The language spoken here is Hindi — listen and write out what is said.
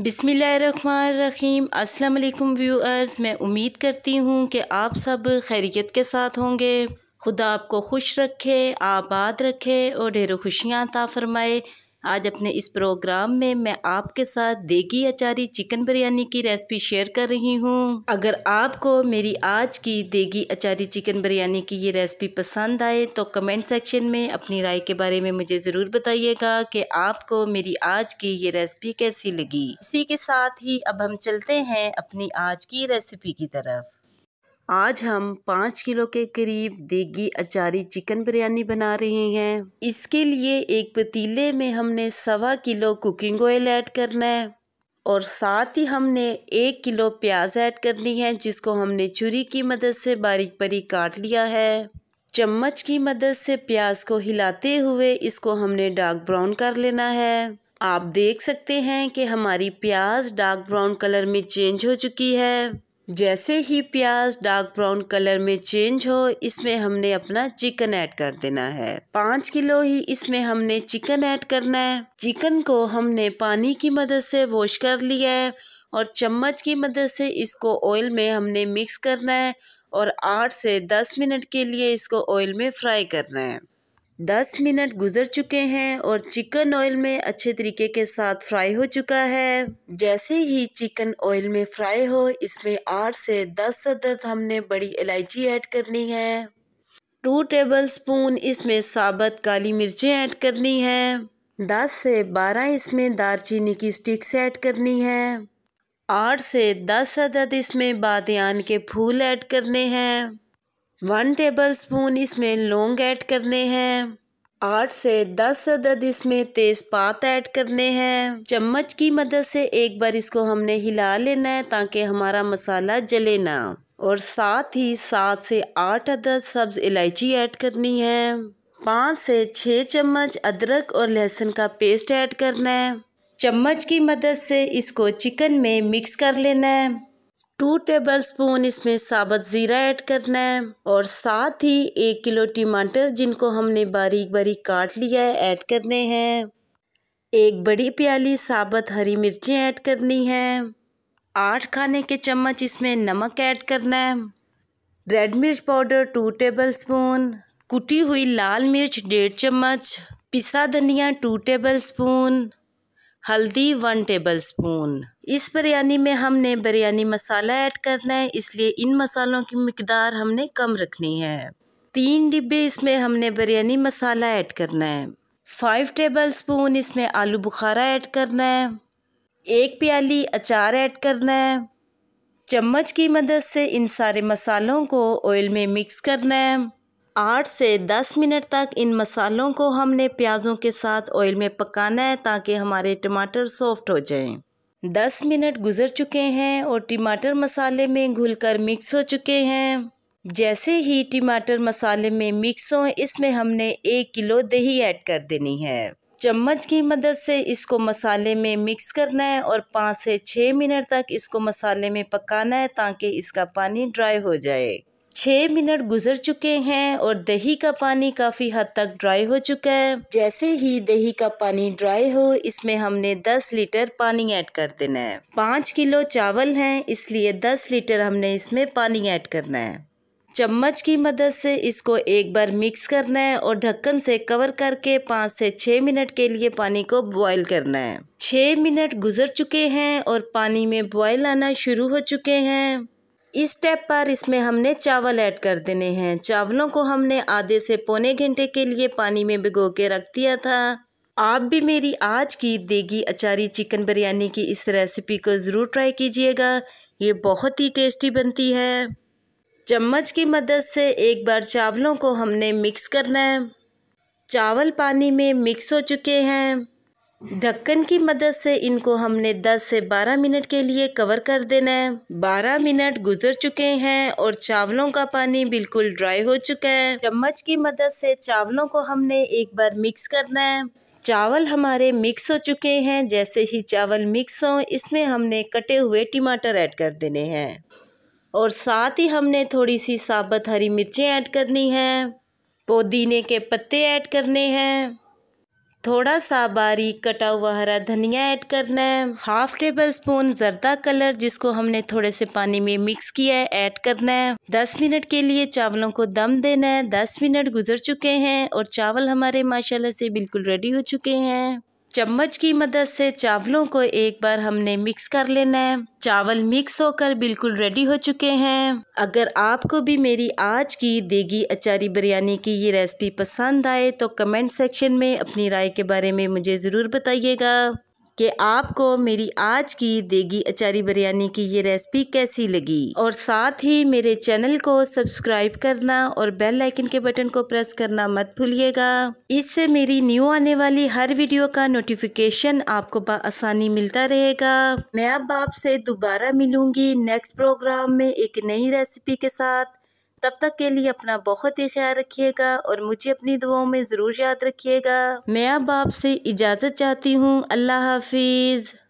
बिसमीम अस्सलाम व्यूअर्स मैं उम्मीद करती हूँ कि आप सब खैरियत के साथ होंगे खुदा आपको खुश रखे आबाद रखे और ढेरों खुशियाँ ता फरमाए आज अपने इस प्रोग्राम में मैं आपके साथ देगी अचारी चिकन बिरयानी की रेसिपी शेयर कर रही हूँ अगर आपको मेरी आज की देगी अचारी चिकन बिरयानी की ये रेसिपी पसंद आए तो कमेंट सेक्शन में अपनी राय के बारे में मुझे ज़रूर बताइएगा कि आपको मेरी आज की ये रेसिपी कैसी लगी इसी के साथ ही अब हम चलते हैं अपनी आज की रेसिपी की तरफ आज हम पाँच किलो के करीब देगी अचारी चिकन बिरयानी बना रहे हैं इसके लिए एक पतीले में हमने सवा किलो कुकिंग ऑयल ऐड करना है और साथ ही हमने एक किलो प्याज ऐड करनी है जिसको हमने छुरी की मदद से बारीक बारीक काट लिया है चम्मच की मदद से प्याज को हिलाते हुए इसको हमने डार्क ब्राउन कर लेना है आप देख सकते हैं कि हमारी प्याज डार्क ब्राउन कलर में चेंज हो चुकी है जैसे ही प्याज डार्क ब्राउन कलर में चेंज हो इसमें हमने अपना चिकन ऐड कर देना है पाँच किलो ही इसमें हमने चिकन ऐड करना है चिकन को हमने पानी की मदद से वॉश कर लिया है और चम्मच की मदद से इसको ऑयल में हमने मिक्स करना है और आठ से दस मिनट के लिए इसको ऑयल में फ्राई करना है दस मिनट गुजर चुके हैं और चिकन ऑयल में अच्छे तरीके के साथ फ्राई हो चुका है जैसे ही चिकन ऑयल में फ्राई हो इसमें आठ से दस अदद हमने बड़ी इलायची ऐड करनी है टू टेबल स्पून इसमें साबत काली मिर्चें ऐड करनी है दस से बारह इसमें दारचीनी की स्टिक्स ऐड करनी है आठ से दस अदद इसमें बादियान के फूल ऐड करने हैं वन टेबल स्पून इसमें लौंग ऐड करने हैं आठ से दस अदद इसमें तेज़पात ऐड करने हैं चम्मच की मदद से एक बार इसको हमने हिला लेना है ताकि हमारा मसाला जले ना और साथ ही सात से आठ अदद सब्ज़ इलायची ऐड करनी है पाँच से छः चम्मच अदरक और लहसुन का पेस्ट ऐड करना है चम्मच की मदद से इसको चिकन में मिक्स कर लेना है टू टेबल स्पून इसमें साबत ज़ीरा ऐड करना है और साथ ही एक किलो टमाटर जिनको हमने बारीक बारीक काट लिया है ऐड करने हैं एक बड़ी प्याली साबत हरी मिर्चें ऐड करनी है आठ खाने के चम्मच इसमें नमक ऐड करना है रेड मिर्च पाउडर टू टेबल स्पून कुटी हुई लाल मिर्च डेढ़ चम्मच पिसा धनिया टू टेबल स्पून हल्दी वन टेबल स्पून इस बिरयानी में हमने बिरयानी मसाला ऐड करना है इसलिए इन मसालों की मकदार हमने कम रखनी है तीन डिब्बे इसमें हमने बिरयानी मसाला ऐड करना है फाइव टेबल स्पून इसमें आलू बुखारा ऐड करना है एक प्याली अचार ऐड करना है चम्मच की मदद से इन सारे मसालों को ऑयल में मिक्स करना है आठ से दस मिनट तक इन मसालों को हमने प्याज़ों के साथ ऑयल में पकाना है ताकि हमारे टमाटर सॉफ्ट हो जाएं। दस मिनट गुजर चुके हैं और टमाटर मसाले में घुलकर मिक्स हो चुके हैं जैसे ही टमाटर मसाले में मिक्स हों इसमें हमने एक किलो दही ऐड कर देनी है चम्मच की मदद से इसको मसाले में मिक्स करना है और पाँच से छः मिनट तक इसको मसाले में पकाना है ताकि इसका पानी ड्राई हो जाए छः मिनट गुजर चुके हैं और दही का पानी काफ़ी हद तक ड्राई हो चुका है जैसे ही दही का पानी ड्राई हो इसमें हमने 10 लीटर पानी ऐड कर देना है पाँच किलो चावल हैं इसलिए 10 लीटर हमने इसमें पानी ऐड करना है चम्मच की मदद से इसको एक बार मिक्स करना है और ढक्कन से कवर करके पाँच से छः मिनट के लिए पानी को बॉईल करना है छः मिनट गुजर चुके हैं और पानी में बॉईल आना शुरू हो चुके हैं इस स्टेप पर इसमें हमने चावल ऐड कर देने हैं चावलों को हमने आधे से पौने घंटे के लिए पानी में भिगो के रख दिया था आप भी मेरी आज की देगी अचारी चिकन बिरयानी की इस रेसिपी को ज़रूर ट्राई कीजिएगा ये बहुत ही टेस्टी बनती है चम्मच की मदद से एक बार चावलों को हमने मिक्स करना है चावल पानी में मिक्स हो चुके हैं ढक्कन की मदद से इनको हमने 10 से 12 मिनट के लिए कवर कर देना है 12 मिनट गुजर चुके हैं और चावलों का पानी बिल्कुल ड्राई हो चुका है चम्मच की मदद से चावलों को हमने एक बार मिक्स करना है चावल हमारे मिक्स हो चुके हैं जैसे ही चावल मिक्स हों इसमें हमने कटे हुए टमाटर ऐड कर देने हैं और साथ ही हमने थोड़ी सी साबत हरी मिर्चें ऐड करनी हैं पुदीने के पत्ते ऐड करने हैं थोड़ा सा बारीक कटा हुआ हरा धनिया ऐड करना है हाफ टेबल स्पून जरदा कलर जिसको हमने थोड़े से पानी में मिक्स किया है ऐड करना है दस मिनट के लिए चावलों को दम देना है दस मिनट गुजर चुके हैं और चावल हमारे माशाल्लाह से बिल्कुल रेडी हो चुके हैं चम्मच की मदद से चावलों को एक बार हमने मिक्स कर लेना है चावल मिक्स होकर बिल्कुल रेडी हो चुके हैं अगर आपको भी मेरी आज की देगी अचारी बिरयानी की ये रेसिपी पसंद आए तो कमेंट सेक्शन में अपनी राय के बारे में मुझे ज़रूर बताइएगा कि आपको मेरी आज की देगी अचारी बिरयानी की ये रेसिपी कैसी लगी और साथ ही मेरे चैनल को सब्सक्राइब करना और बेल आइकन के बटन को प्रेस करना मत भूलिएगा इससे मेरी न्यू आने वाली हर वीडियो का नोटिफिकेशन आपको आसानी मिलता रहेगा मैं अब आपसे दोबारा मिलूंगी नेक्स्ट प्रोग्राम में एक नई रेसिपी के साथ तब तक के लिए अपना बहुत ही ख्याल रखिएगा और मुझे अपनी दुआओं में ज़रूर याद रखिएगा मैं अब आपसे इजाज़त चाहती हूँ अल्लाह हाफिज़